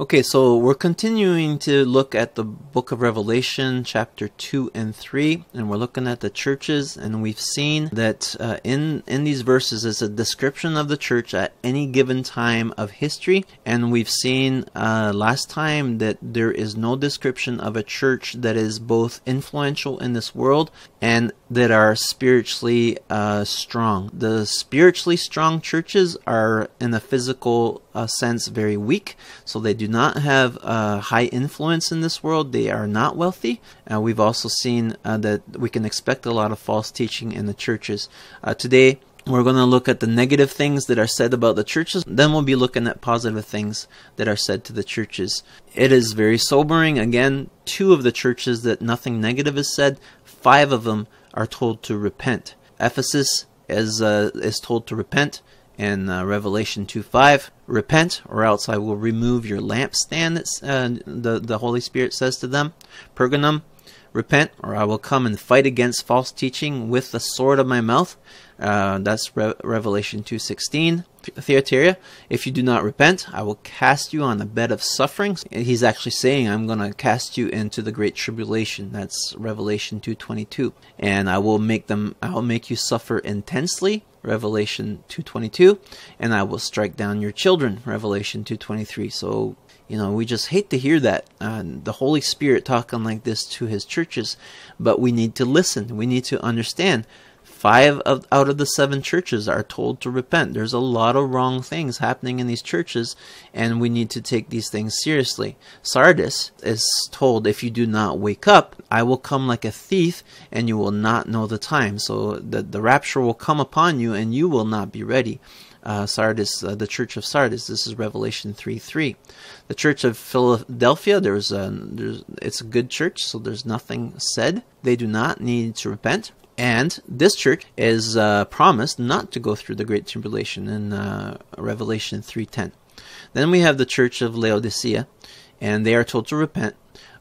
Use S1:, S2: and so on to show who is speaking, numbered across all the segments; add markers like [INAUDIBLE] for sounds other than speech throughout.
S1: Okay, so we're continuing to look at the book of Revelation, chapter 2 and 3, and we're looking at the churches, and we've seen that uh, in, in these verses is a description of the church at any given time of history, and we've seen uh, last time that there is no description of a church that is both influential in this world and that are spiritually uh, strong. The spiritually strong churches are, in a physical uh, sense, very weak, so they do do not have uh, high influence in this world. They are not wealthy. Uh, we've also seen uh, that we can expect a lot of false teaching in the churches. Uh, today, we're going to look at the negative things that are said about the churches. Then we'll be looking at positive things that are said to the churches. It is very sobering. Again, two of the churches that nothing negative is said, five of them are told to repent. Ephesus is, uh, is told to repent in uh, Revelation 2:5, repent, or else I will remove your lampstand. uh, the the Holy Spirit says to them, Pergamum. Repent, or I will come and fight against false teaching with the sword of my mouth. Uh, that's Re- Revelation 2.16. Theoteria, if you do not repent, I will cast you on a bed of sufferings. He's actually saying, I'm going to cast you into the great tribulation. That's Revelation 2.22. And I will make them, I will make you suffer intensely. Revelation 2.22. And I will strike down your children. Revelation 2.23. So you know, we just hate to hear that uh, the Holy Spirit talking like this to His churches, but we need to listen. We need to understand Five of, out of the seven churches are told to repent. There's a lot of wrong things happening in these churches, and we need to take these things seriously. Sardis is told, If you do not wake up, I will come like a thief, and you will not know the time. So the, the rapture will come upon you, and you will not be ready. Uh, Sardis, uh, the Church of Sardis. This is Revelation 3 3. The Church of Philadelphia, there's a, there's, it's a good church, so there's nothing said. They do not need to repent. And this church is uh, promised not to go through the Great Tribulation in uh, Revelation 3.10. Then we have the church of Laodicea, and they are told to repent,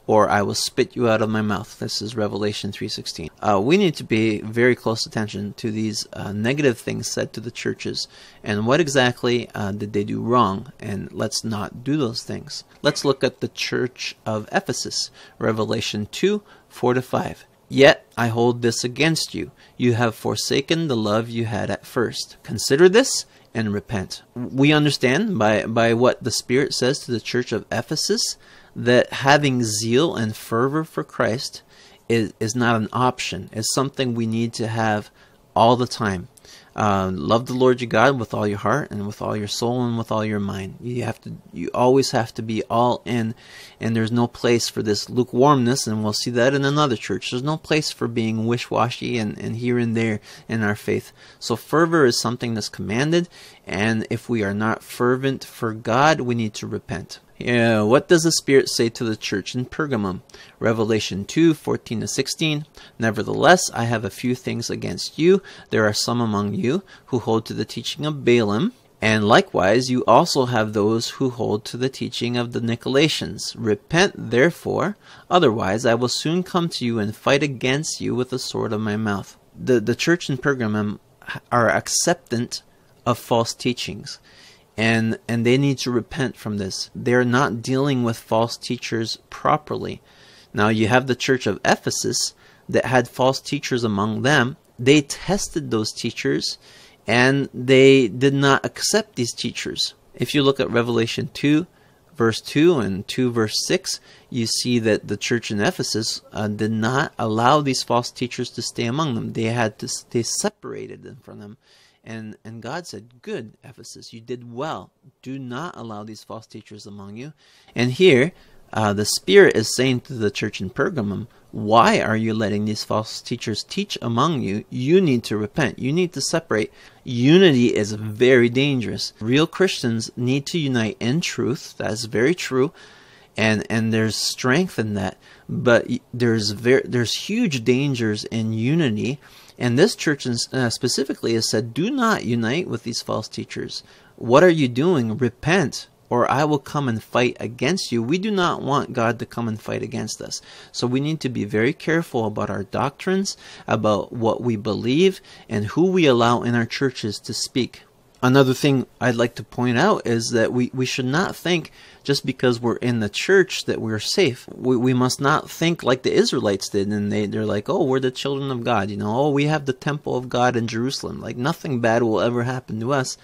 S1: or I will spit you out of my mouth. This is Revelation 3.16. Uh, we need to pay very close attention to these uh, negative things said to the churches, and what exactly uh, did they do wrong, and let's not do those things. Let's look at the church of Ephesus, Revelation 2, 4 to 5. Yet I hold this against you. You have forsaken the love you had at first. Consider this and repent. We understand by, by what the Spirit says to the church of Ephesus that having zeal and fervor for Christ is, is not an option, it's something we need to have all the time. Uh, love the Lord your God with all your heart and with all your soul and with all your mind. You have to, you always have to be all in, and there's no place for this lukewarmness, and we'll see that in another church. There's no place for being wish-washy and, and here and there in our faith. So fervor is something that's commanded, and if we are not fervent for God, we need to repent. Yeah, what does the Spirit say to the church in Pergamum? Revelation 2 14 to 16. Nevertheless, I have a few things against you. There are some among you who hold to the teaching of Balaam. And likewise, you also have those who hold to the teaching of the Nicolaitans. Repent, therefore, otherwise I will soon come to you and fight against you with the sword of my mouth. The, the church in Pergamum are acceptant of false teachings and and they need to repent from this they're not dealing with false teachers properly now you have the church of ephesus that had false teachers among them they tested those teachers and they did not accept these teachers if you look at revelation 2 verse 2 and 2 verse 6 you see that the church in ephesus uh, did not allow these false teachers to stay among them they had to they separated them from them and, and God said, Good, Ephesus, you did well. Do not allow these false teachers among you. And here, uh, the Spirit is saying to the church in Pergamum, Why are you letting these false teachers teach among you? You need to repent. You need to separate. Unity is very dangerous. Real Christians need to unite in truth. That is very true and and there's strength in that but there's very there's huge dangers in unity and this church in, uh, specifically has said do not unite with these false teachers what are you doing repent or I will come and fight against you. We do not want God to come and fight against us. So we need to be very careful about our doctrines, about what we believe, and who we allow in our churches to speak another thing I'd like to point out is that we, we should not think just because we're in the church that we're safe. We, we must not think like the Israelites did and they, they're like, oh, we're the children of God. You know, oh, we have the temple of God in Jerusalem. Like nothing bad will ever happen to us.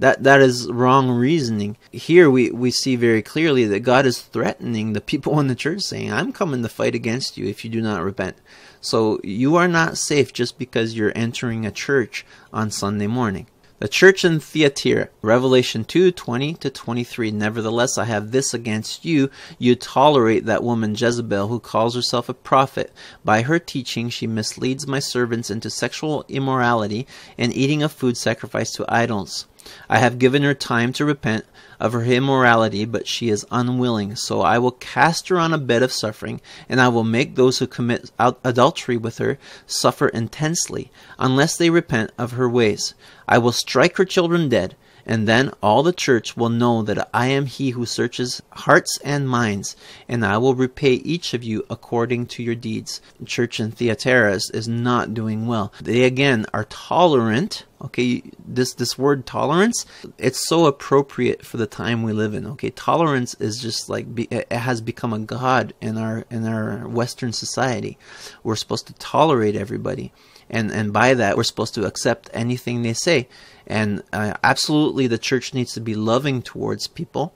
S1: That, that is wrong reasoning. Here we, we see very clearly that God is threatening the people [LAUGHS] in the church saying, I'm coming to fight against you if you do not repent. So you are not safe just because you're entering a church on Sunday morning. The church in Theatira, Revelation 2 20 to 23. Nevertheless, I have this against you. You tolerate that woman Jezebel, who calls herself a prophet. By her teaching, she misleads my servants into sexual immorality and eating of food sacrificed to idols. I have given her time to repent of her immorality, but she is unwilling. So I will cast her on a bed of suffering, and I will make those who commit adultery with her suffer intensely, unless they repent of her ways. I will strike her children dead, and then all the church will know that I am he who searches hearts and minds, and I will repay each of you according to your deeds. The church in Theatira is, is not doing well. They again are tolerant. Okay, this this word tolerance, it's so appropriate for the time we live in. Okay, tolerance is just like be, it has become a god in our in our Western society. We're supposed to tolerate everybody and and by that we're supposed to accept anything they say and uh, absolutely the church needs to be loving towards people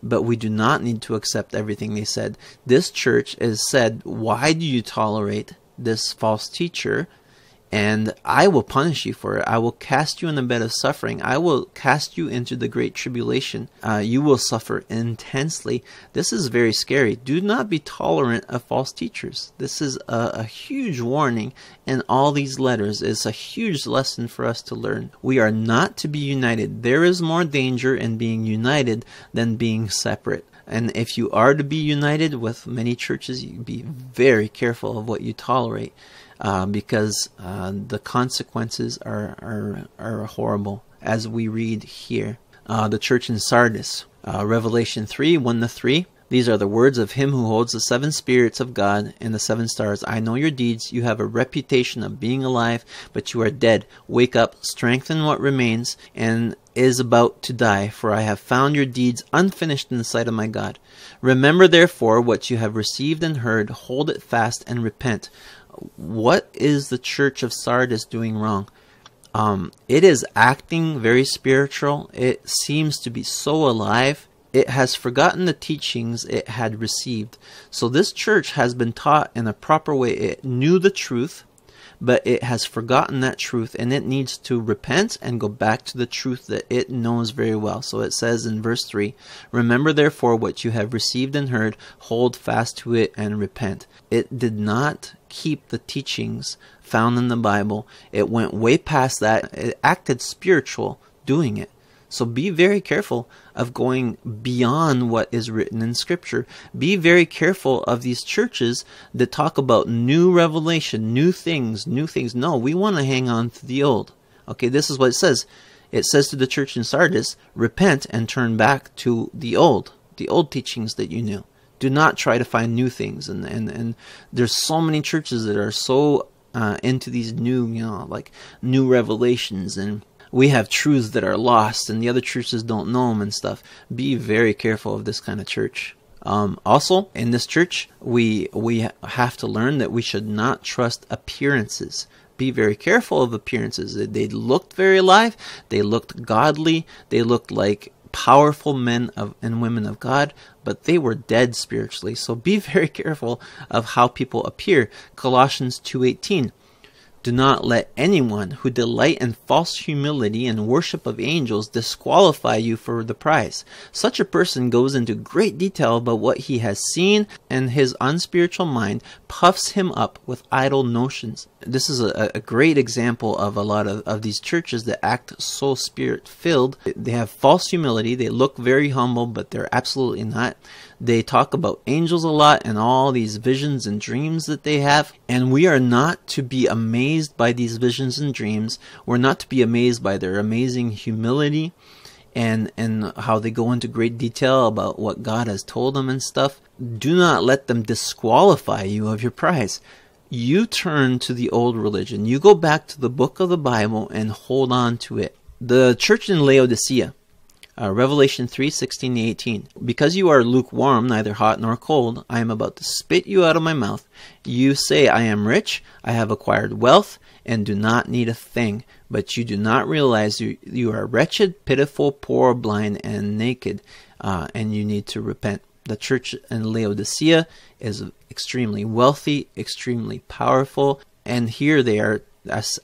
S1: but we do not need to accept everything they said this church is said why do you tolerate this false teacher and I will punish you for it. I will cast you in the bed of suffering. I will cast you into the great tribulation. Uh, you will suffer intensely. This is very scary. Do not be tolerant of false teachers. This is a, a huge warning in all these letters. It's a huge lesson for us to learn. We are not to be united. There is more danger in being united than being separate. And if you are to be united with many churches, you be very careful of what you tolerate. Uh, because uh, the consequences are, are, are horrible, as we read here. Uh, the church in Sardis, uh, Revelation 3 1 to 3. These are the words of him who holds the seven spirits of God and the seven stars. I know your deeds. You have a reputation of being alive, but you are dead. Wake up, strengthen what remains, and is about to die, for I have found your deeds unfinished in the sight of my God. Remember therefore what you have received and heard, hold it fast and repent what is the church of Sardis doing wrong? Um, it is acting very spiritual. It seems to be so alive. It has forgotten the teachings it had received. So this church has been taught in a proper way. It knew the truth, but it has forgotten that truth and it needs to repent and go back to the truth that it knows very well. So it says in verse 3 Remember therefore what you have received and heard, hold fast to it and repent. It did not keep the teachings found in the Bible, it went way past that, it acted spiritual doing it. So be very careful of going beyond what is written in Scripture. Be very careful of these churches that talk about new revelation, new things, new things. No, we want to hang on to the old. Okay, this is what it says. It says to the church in Sardis, repent and turn back to the old, the old teachings that you knew. Do not try to find new things. And, and, and there's so many churches that are so uh, into these new, you know, like new revelations and we have truths that are lost and the other churches don't know them and stuff. Be very careful of this kind of church. Um, also, in this church, we we have to learn that we should not trust appearances. Be very careful of appearances. They, they looked very alive. They looked godly. They looked like powerful men of, and women of God, but they were dead spiritually. So be [LAUGHS] very careful of how people appear. Colossians two eighteen. Do not let anyone who delight in false humility and worship of angels disqualify you for the prize. Such a person goes into great detail about what he has seen, and his unspiritual mind puffs him up with idle notions. This is a, a great example of a lot of, of these churches that act so spirit filled. They have false humility, they look very humble, but they're absolutely not. They talk about angels a lot and all these visions and dreams that they have. And we are not to be amazed by these visions and dreams. We're not to be amazed by their amazing humility and and how they go into great detail about what God has told them and stuff. Do not let them disqualify you of your prize. You turn to the old religion. You go back to the book of the Bible and hold on to it. The church in Laodicea uh, Revelation 3 16 18. Because you are lukewarm, neither hot nor cold, I am about to spit you out of my mouth. You say, I am rich, I have acquired wealth, and do not need a thing. But you do not realize you, you are wretched, pitiful, poor, blind, and naked, uh, and you need to repent. The church in Laodicea is extremely wealthy, extremely powerful, and here they are,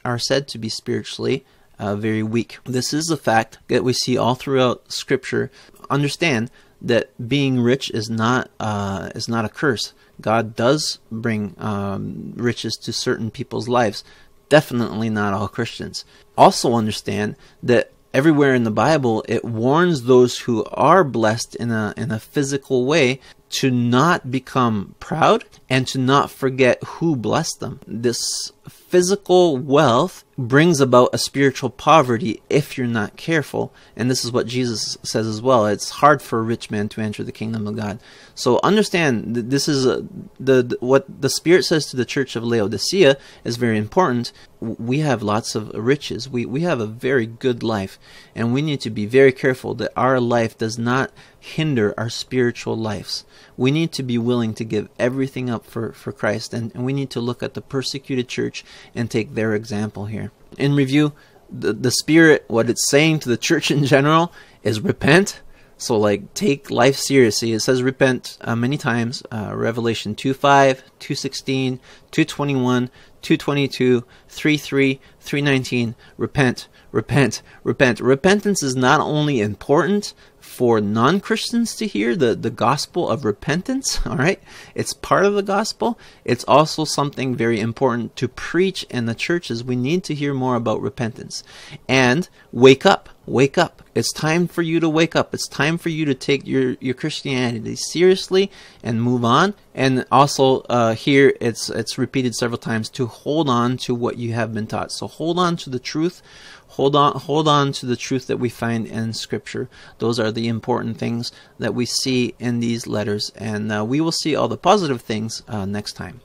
S1: are said to be spiritually uh, very weak. This is a fact that we see all throughout Scripture. Understand that being rich is not uh, is not a curse. God does bring um, riches to certain people's lives. Definitely not all Christians. Also understand that everywhere in the Bible it warns those who are blessed in a in a physical way to not become proud and to not forget who blessed them. This physical wealth brings about a spiritual poverty if you're not careful. And this is what Jesus says as well. It's hard for a rich man to enter the kingdom of God. So understand that this is a, the what the Spirit says to the church of Laodicea is very important. We have lots of riches. We we have a very good life, and we need to be very careful that our life does not hinder our spiritual lives. We need to be willing to give everything up for for Christ, and, and we need to look at the persecuted church church and take their example here. In review, the, the Spirit, what it's saying to the church in general is repent. So, like, take life seriously. It says repent uh, many times. Uh, Revelation 2 5, 2 16, 2 21, 222, 319. Repent, repent, repent. Repentance is not only important, for non Christians to hear the, the gospel of repentance. [LAUGHS] All right, it's part of the gospel. It's also something very important to preach in the churches. We need to hear more about repentance and wake up wake up. It's time for you to wake up. It's time for you to take your, your Christianity seriously and move on. And also uh, here it's it's repeated several times to hold on to what you have been taught. So hold on to the truth. Hold on hold on to the truth that we find in Scripture. Those are the important things that we see in these letters. And uh, we will see all the positive things uh, next time.